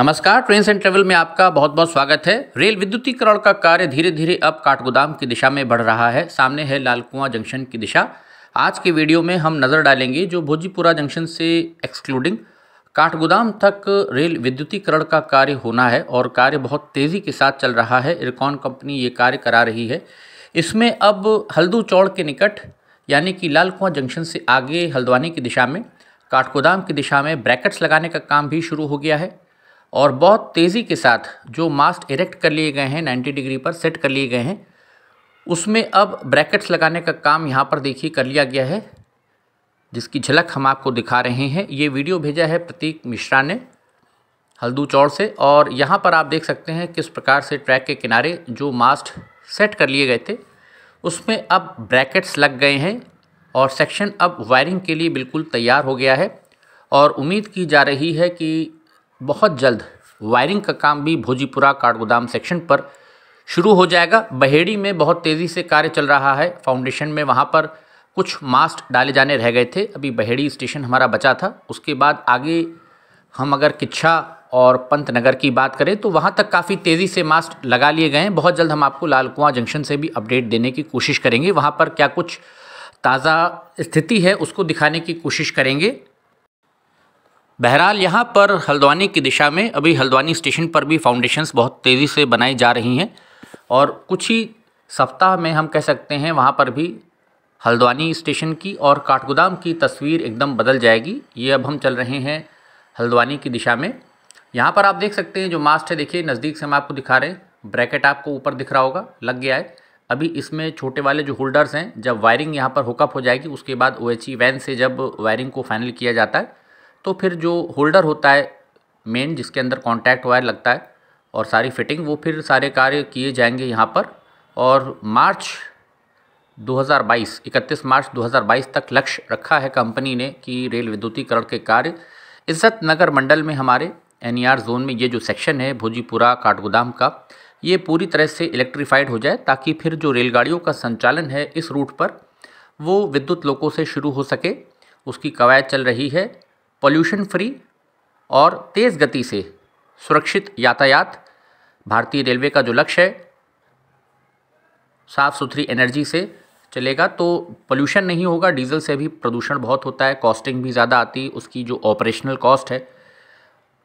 नमस्कार train and travel में आपका बहुत बहुत स्वागत है रेल विद्युतीकरण का कार्य धीरे धीरे अब काठगोदाम की दिशा में बढ़ रहा है सामने है लाल कुआं जंक्शन की दिशा आज के वीडियो में हम नज़र डालेंगे जो भोजीपुरा जंक्शन से एक्सक्लूडिंग काठगोदाम तक रेल विद्युतीकरण का कार्य होना है और कार्य बहुत तेज़ी के साथ चल रहा है इरकॉन कंपनी ये कार्य करा रही है इसमें अब हल्दू चौड़ के निकट यानी कि लाल कुआँ जंक्शन से आगे हल्द्वानी की दिशा में काठगोदाम की दिशा में ब्रैकेट्स लगाने का काम भी शुरू हो गया है और बहुत तेज़ी के साथ जो मास्ट इरेक्ट कर लिए गए हैं 90 डिग्री पर सेट कर लिए गए हैं उसमें अब ब्रैकेट्स लगाने का काम यहाँ पर देखिए कर लिया गया है जिसकी झलक हम आपको दिखा रहे हैं ये वीडियो भेजा है प्रतीक मिश्रा ने हल्दू चौड़ से और यहाँ पर आप देख सकते हैं किस प्रकार से ट्रैक के किनारे जो मास्ट सेट कर लिए गए थे उसमें अब ब्रैकेट्स लग गए हैं और सेक्शन अब वायरिंग के लिए बिल्कुल तैयार हो गया है और उम्मीद की जा रही है कि बहुत जल्द वायरिंग का काम भी भोजीपुरा काठगोदाम सेक्शन पर शुरू हो जाएगा बहेड़ी में बहुत तेज़ी से कार्य चल रहा है फाउंडेशन में वहाँ पर कुछ मास्ट डाले जाने रह गए थे अभी बहेड़ी स्टेशन हमारा बचा था उसके बाद आगे हम अगर किच्छा और पंत नगर की बात करें तो वहाँ तक काफ़ी तेज़ी से मास्ट लगा लिए गए हैं बहुत जल्द हम आपको लाल कुआं जंक्शन से भी अपडेट देने की कोशिश करेंगे वहाँ पर क्या कुछ ताज़ा स्थिति है उसको दिखाने की कोशिश करेंगे बहरहाल यहाँ पर हल्द्वानी की दिशा में अभी हल्द्वानी स्टेशन पर भी फाउंडेशंस बहुत तेज़ी से बनाई जा रही हैं और कुछ ही सप्ताह में हम कह सकते हैं वहाँ पर भी हल्द्वानी स्टेशन की और काठगोदाम की तस्वीर एकदम बदल जाएगी ये अब हम चल रहे हैं हल्द्वानी की दिशा में यहाँ पर आप देख सकते हैं जो मास्ट है देखिए नज़दीक से हम आपको दिखा रहे हैं ब्रैकेट आपको ऊपर दिख रहा होगा लग गया है अभी इसमें छोटे वाले जो होल्डर्स हैं जब वायरिंग यहाँ पर हुकअप हो जाएगी उसके बाद ओ वैन e से जब वायरिंग को फाइनल किया जाता है तो फिर जो होल्डर होता है मेन जिसके अंदर कॉन्टैक्ट वायर लगता है और सारी फिटिंग वो फिर सारे कार्य किए जाएंगे यहाँ पर और मार्च 2022 31 मार्च 2022 तक लक्ष्य रखा है कंपनी ने कि रेल विद्युतीकरण के कार्य इज्जत नगर मंडल में हमारे एन जोन e में ये जो सेक्शन है भोजीपुरा काठगोदाम का ये पूरी तरह से इलेक्ट्रीफाइड हो जाए ताकि फिर जो रेलगाड़ियों का संचालन है इस रूट पर वो विद्युत लोगों से शुरू हो सके उसकी कवायद चल रही है पॉल्यूशन फ्री और तेज़ गति से सुरक्षित यातायात भारतीय रेलवे का जो लक्ष्य है साफ़ सुथरी एनर्जी से चलेगा तो पोल्यूशन नहीं होगा डीजल से भी प्रदूषण बहुत होता है कॉस्टिंग भी ज़्यादा आती है उसकी जो ऑपरेशनल कॉस्ट है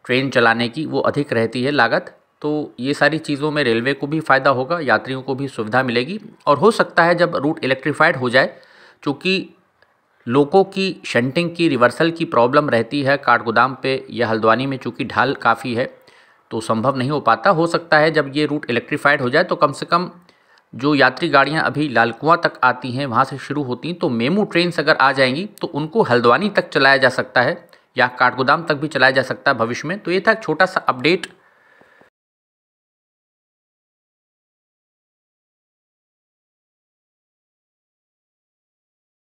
ट्रेन चलाने की वो अधिक रहती है लागत तो ये सारी चीज़ों में रेलवे को भी फ़ायदा होगा यात्रियों को भी सुविधा मिलेगी और हो सकता है जब रूट इलेक्ट्रीफाइड हो जाए चूँकि लोगों की शंटिंग की रिवर्सल की प्रॉब्लम रहती है काठगोदाम पे या हल्द्वानी में चूँकि ढाल काफ़ी है तो संभव नहीं हो पाता हो सकता है जब ये रूट इलेक्ट्रीफाइड हो जाए तो कम से कम जो यात्री गाड़ियाँ अभी लालकुआ तक आती हैं वहाँ से शुरू होती हैं तो मेमू ट्रेन्स अगर आ जाएंगी तो उनको हल्द्वानी तक चलाया जा सकता है या काठगोदाम तक भी चलाया जा सकता है भविष्य में तो ये था एक छोटा सा अपडेट